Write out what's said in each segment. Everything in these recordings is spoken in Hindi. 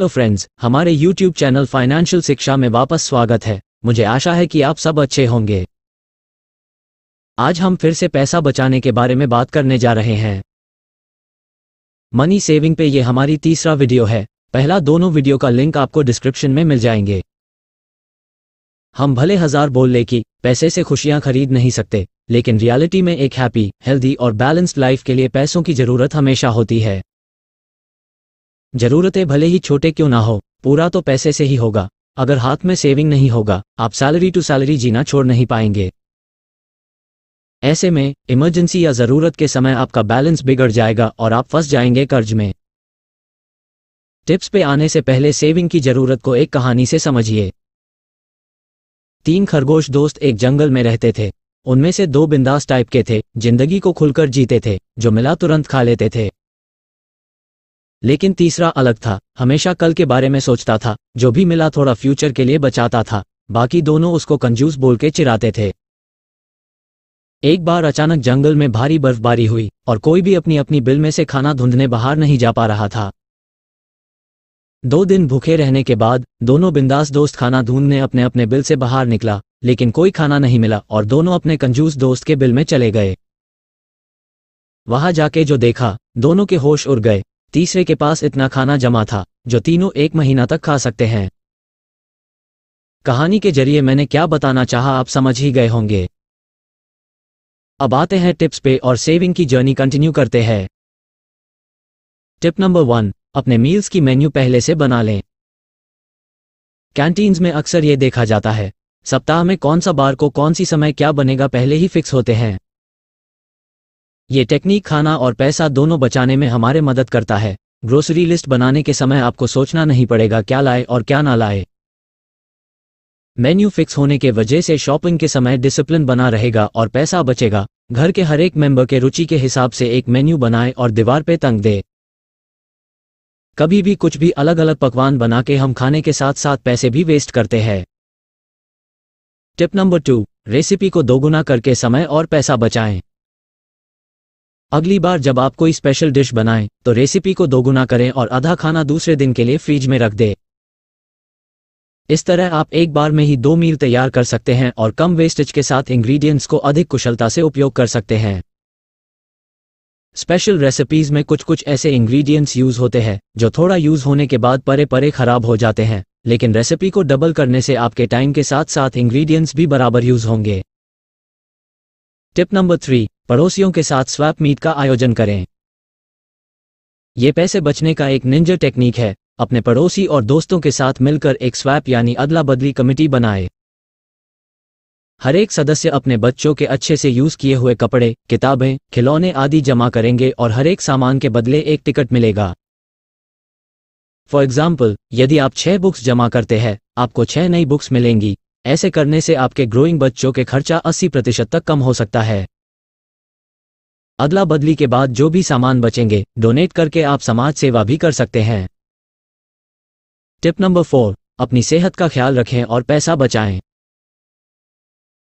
हेलो फ्रेंड्स हमारे यूट्यूब चैनल फाइनेंशियल शिक्षा में वापस स्वागत है मुझे आशा है कि आप सब अच्छे होंगे आज हम फिर से पैसा बचाने के बारे में बात करने जा रहे हैं मनी सेविंग पे ये हमारी तीसरा वीडियो है पहला दोनों वीडियो का लिंक आपको डिस्क्रिप्शन में मिल जाएंगे हम भले हजार बोल ले कि पैसे से खुशियां खरीद नहीं सकते लेकिन रियलिटी में एक हैप्पी हेल्दी और बैलेंस्ड लाइफ के लिए पैसों की जरूरत हमेशा होती है जरूरतें भले ही छोटे क्यों ना हो पूरा तो पैसे से ही होगा अगर हाथ में सेविंग नहीं होगा आप सैलरी टू सैलरी जीना छोड़ नहीं पाएंगे ऐसे में इमरजेंसी या जरूरत के समय आपका बैलेंस बिगड़ जाएगा और आप फंस जाएंगे कर्ज में टिप्स पे आने से पहले सेविंग की जरूरत को एक कहानी से समझिए तीन खरगोश दोस्त एक जंगल में रहते थे उनमें से दो बिंदास टाइप के थे जिंदगी को खुलकर जीते थे जो मिला तुरंत खा लेते थे लेकिन तीसरा अलग था हमेशा कल के बारे में सोचता था जो भी मिला थोड़ा फ्यूचर के लिए बचाता था बाकी दोनों उसको कंजूस बोल के चिराते थे एक बार अचानक जंगल में भारी बर्फबारी हुई और कोई भी अपनी अपनी बिल में से खाना धुंधने बाहर नहीं जा पा रहा था दो दिन भूखे रहने के बाद दोनों बिंदास दोस्त खाना ढूंढने अपने अपने बिल से बाहर निकला लेकिन कोई खाना नहीं मिला और दोनों अपने कंजूस दोस्त के बिल में चले गए वहां जाके जो देखा दोनों के होश उड़ गए तीसरे के पास इतना खाना जमा था जो तीनों एक महीना तक खा सकते हैं कहानी के जरिए मैंने क्या बताना चाहा आप समझ ही गए होंगे अब आते हैं टिप्स पे और सेविंग की जर्नी कंटिन्यू करते हैं टिप नंबर वन अपने मील्स की मेन्यू पहले से बना लें कैंटीन्स में अक्सर ये देखा जाता है सप्ताह में कौन सा बार को कौन सी समय क्या बनेगा पहले ही फिक्स होते हैं ये टेक्निक खाना और पैसा दोनों बचाने में हमारे मदद करता है ग्रोसरी लिस्ट बनाने के समय आपको सोचना नहीं पड़ेगा क्या लाए और क्या ना लाए मेन्यू फिक्स होने के वजह से शॉपिंग के समय डिसिप्लिन बना रहेगा और पैसा बचेगा घर के हर एक मेंबर के रुचि के हिसाब से एक मेन्यू बनाए और दीवार पे तंग दे कभी भी कुछ भी अलग अलग पकवान बना के हम खाने के साथ साथ पैसे भी वेस्ट करते हैं टिप नंबर टू रेसिपी को दोगुना करके समय और पैसा बचाएं अगली बार जब आप कोई स्पेशल डिश बनाएं तो रेसिपी को दोगुना करें और आधा खाना दूसरे दिन के लिए फ्रिज में रख दें इस तरह आप एक बार में ही दो मील तैयार कर सकते हैं और कम वेस्टेज के साथ इंग्रेडिएंट्स को अधिक कुशलता से उपयोग कर सकते हैं स्पेशल रेसिपीज में कुछ कुछ ऐसे इंग्रेडिएंट्स यूज होते हैं जो थोड़ा यूज होने के बाद परे परे खराब हो जाते हैं लेकिन रेसिपी को डबल करने से आपके टाइम के साथ साथ इंग्रीडियंट्स भी बराबर यूज होंगे टिप नंबर थ्री पड़ोसियों के साथ स्वैप मीट का आयोजन करें ये पैसे बचने का एक निंजर टेक्निक है अपने पड़ोसी और दोस्तों के साथ मिलकर एक स्वैप यानी अदला बदली कमेटी बनाए हर एक सदस्य अपने बच्चों के अच्छे से यूज किए हुए कपड़े किताबें खिलौने आदि जमा करेंगे और हर एक सामान के बदले एक टिकट मिलेगा फॉर एग्जाम्पल यदि आप छह बुक्स जमा करते हैं आपको छह नई बुक्स मिलेंगी ऐसे करने से आपके ग्रोइंग बच्चों के खर्चा 80 प्रतिशत तक कम हो सकता है अदला बदली के बाद जो भी सामान बचेंगे डोनेट करके आप समाज सेवा भी कर सकते हैं टिप नंबर फोर अपनी सेहत का ख्याल रखें और पैसा बचाएं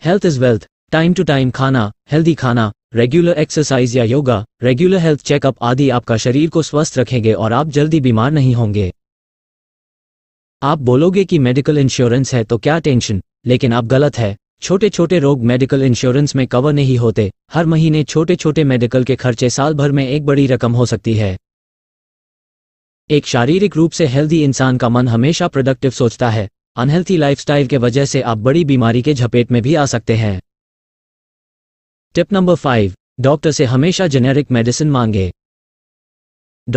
health is wealth time to time खाना हेल्दी खाना रेगुलर एक्सरसाइज या योगा रेगुलर हेल्थ चेकअप आदि आपका शरीर को स्वस्थ रखेंगे और आप जल्दी बीमार नहीं होंगे आप बोलोगे कि मेडिकल इंश्योरेंस है तो क्या टेंशन लेकिन आप गलत है छोटे छोटे रोग मेडिकल इंश्योरेंस में कवर नहीं होते हर महीने छोटे छोटे मेडिकल के खर्चे साल भर में एक बड़ी रकम हो सकती है एक शारीरिक रूप से हेल्दी इंसान का मन हमेशा प्रोडक्टिव सोचता है अनहेल्थी लाइफस्टाइल के वजह से आप बड़ी बीमारी के झपेट में भी आ सकते हैं टिप नंबर फाइव डॉक्टर से हमेशा जेनेरिक मेडिसिन मांगे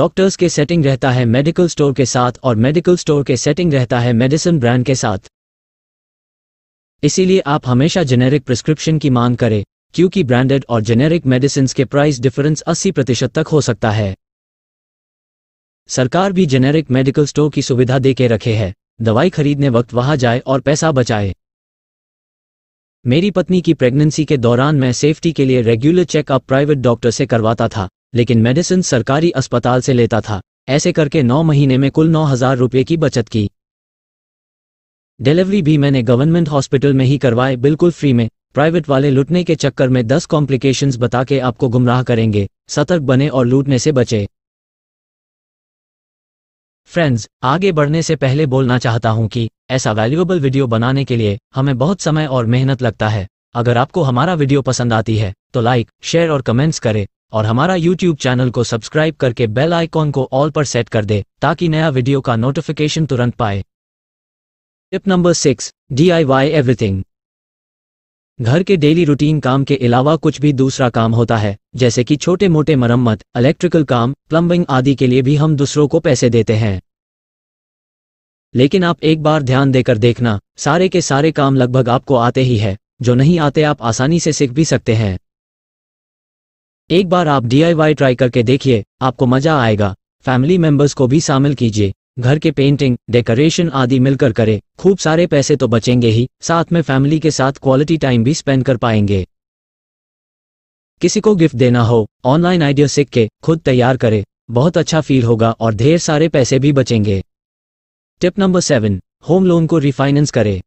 डॉक्टर्स के सेटिंग रहता है मेडिकल स्टोर के साथ और मेडिकल स्टोर के सेटिंग रहता है मेडिसिन ब्रांड के साथ इसीलिए आप हमेशा जेनेरिक प्रिस्क्रिप्शन की मांग करें क्योंकि ब्रांडेड और जेनेरिक मेडिसिन के प्राइस डिफरेंस 80 प्रतिशत तक हो सकता है सरकार भी जेनेरिक मेडिकल स्टोर की सुविधा दे के रखे है दवाई खरीदने वक्त वहां जाए और पैसा बचाए मेरी पत्नी की प्रेगनेंसी के दौरान मैं सेफ्टी के लिए रेगुलर चेकअप प्राइवेट डॉक्टर से करवाता था लेकिन मेडिसिन सरकारी अस्पताल से लेता था ऐसे करके नौ महीने में कुल नौ हजार रुपये की बचत की डिलीवरी भी मैंने गवर्नमेंट हॉस्पिटल में ही करवाए बिल्कुल फ्री में प्राइवेट वाले लुटने के चक्कर में दस कॉम्प्लिकेशंस बता के आपको गुमराह करेंगे सतर्क बने और लूटने से बचे फ्रेंड्स आगे बढ़ने से पहले बोलना चाहता हूँ कि ऐसा वैल्यूएबल वीडियो बनाने के लिए हमें बहुत समय और मेहनत लगता है अगर आपको हमारा वीडियो पसंद आती है तो लाइक शेयर और कमेंट्स करें और हमारा यूट्यूब चैनल को सब्सक्राइब करके बेल आइकॉन को ऑल पर सेट कर दे ताकि नया वीडियो का नोटिफिकेशन तुरंत पाए tip number six DIY everything घर के डेली रूटीन काम के अलावा कुछ भी दूसरा काम होता है जैसे कि छोटे मोटे मरम्मत इलेक्ट्रिकल काम प्लम्बिंग आदि के लिए भी हम दूसरों को पैसे देते हैं लेकिन आप एक बार ध्यान देकर देखना सारे के सारे काम लगभग आपको आते ही है जो नहीं आते आप आसानी से सीख भी सकते हैं एक बार आप डीआईवाई ट्राई करके देखिए आपको मजा आएगा फैमिली मेंबर्स को भी शामिल कीजिए घर के पेंटिंग डेकोरेशन आदि मिलकर करें खूब सारे पैसे तो बचेंगे ही साथ में फैमिली के साथ क्वालिटी टाइम भी स्पेंड कर पाएंगे किसी को गिफ्ट देना हो ऑनलाइन आइडिया सीख के खुद तैयार करें बहुत अच्छा फील होगा और ढेर सारे पैसे भी बचेंगे tip number seven home loan को रिफाइनेंस करें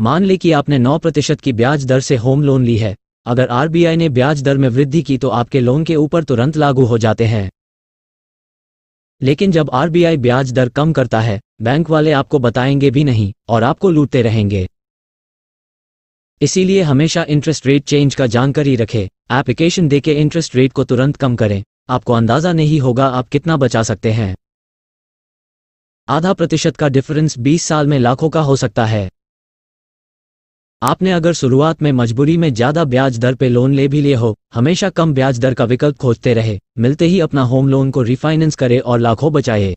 मान ले कि आपने 9 प्रतिशत की ब्याज दर से होम लोन ली है अगर आरबीआई ने ब्याज दर में वृद्धि की तो आपके लोन के ऊपर तुरंत लागू हो जाते हैं लेकिन जब आरबीआई ब्याज दर कम करता है बैंक वाले आपको बताएंगे भी नहीं और आपको लूटते रहेंगे इसीलिए हमेशा इंटरेस्ट रेट चेंज का जानकारी रखें एप्लीकेशन देके इंटरेस्ट रेट को तुरंत कम करें आपको अंदाजा नहीं होगा आप कितना बचा सकते हैं आधा प्रतिशत का डिफरेंस 20 साल में लाखों का हो सकता है आपने अगर शुरुआत में मजबूरी में ज्यादा ब्याज दर पे लोन ले भी लिए हो हमेशा कम ब्याज दर का विकल्प खोजते रहे मिलते ही अपना होम लोन को रिफाइनेंस करे और लाखों बचाए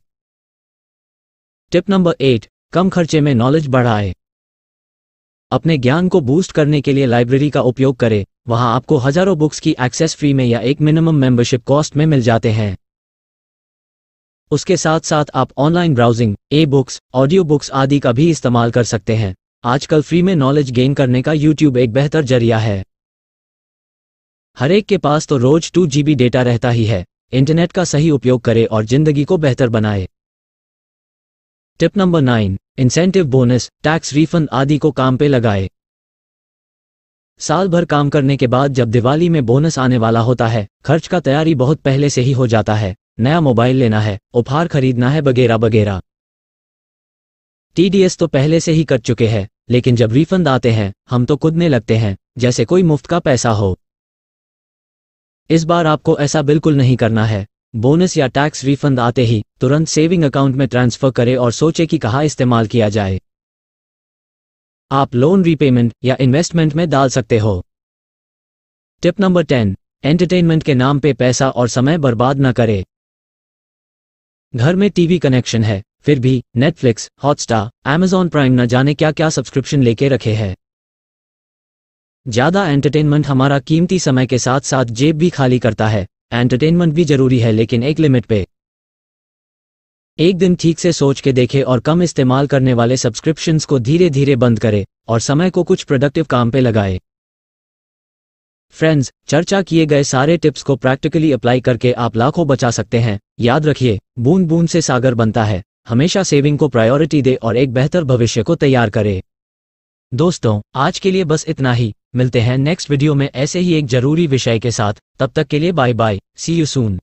टिप नंबर एट कम खर्चे में नॉलेज बढ़ाए अपने ज्ञान को बूस्ट करने के लिए लाइब्रेरी का उपयोग करें वहां आपको हजारों बुक्स की एक्सेस फ्री में या एक मिनिमम मेंबरशिप कॉस्ट में मिल जाते हैं उसके साथ साथ आप online browsing e books audio books आदि का भी इस्तेमाल कर सकते हैं आजकल फ्री में नॉलेज गेन करने का यूट्यूब एक बेहतर जरिया है हरेक के पास तो रोज टू जीबी डेटा रहता ही है इंटरनेट का सही उपयोग करे और जिंदगी को बेहतर बनाए tip number nine incentive bonus tax refund आदि को काम पे लगाए साल भर काम करने के बाद जब दिवाली में बोनस आने वाला होता है खर्च का तैयारी बहुत पहले से ही हो जाता है नया मोबाइल लेना है उपहार खरीदना है वगैरह वगैरह टीडीएस तो पहले से ही कट चुके हैं लेकिन जब रिफंड आते हैं हम तो कूदने लगते हैं जैसे कोई मुफ्त का पैसा हो इस बार आपको ऐसा बिल्कुल नहीं करना है बोनस या टैक्स रिफंड आते ही तुरंत सेविंग अकाउंट में ट्रांसफर करें और सोचे कि कहा इस्तेमाल किया जाए आप लोन रीपेमेंट या इन्वेस्टमेंट में डाल सकते हो टिप नंबर टेन एंटरटेनमेंट के नाम पे पैसा और समय बर्बाद न करें घर में टीवी कनेक्शन है फिर भी नेटफ्लिक्स हॉटस्टार एमेजॉन प्राइम न जाने क्या क्या सब्सक्रिप्शन लेके रखे हैं ज़्यादा एंटरटेनमेंट हमारा कीमती समय के साथ साथ जेब भी खाली करता है एंटरटेनमेंट भी जरूरी है लेकिन एक लिमिट पे एक दिन ठीक से सोच के देखे और कम इस्तेमाल करने वाले सब्सक्रिप्शंस को धीरे धीरे बंद करे और समय को कुछ प्रोडक्टिव काम पे लगाए फ्रेंड्स चर्चा किए गए सारे टिप्स को प्रैक्टिकली अप्लाई करके आप लाखों बचा सकते हैं याद रखिए बूंद बूंद से सागर बनता है हमेशा सेविंग को प्रायोरिटी दे और एक बेहतर भविष्य को तैयार करे दोस्तों आज के लिए बस इतना ही मिलते हैं नेक्स्ट वीडियो में ऐसे ही एक जरूरी विषय के साथ तब तक के लिए bye bye see you soon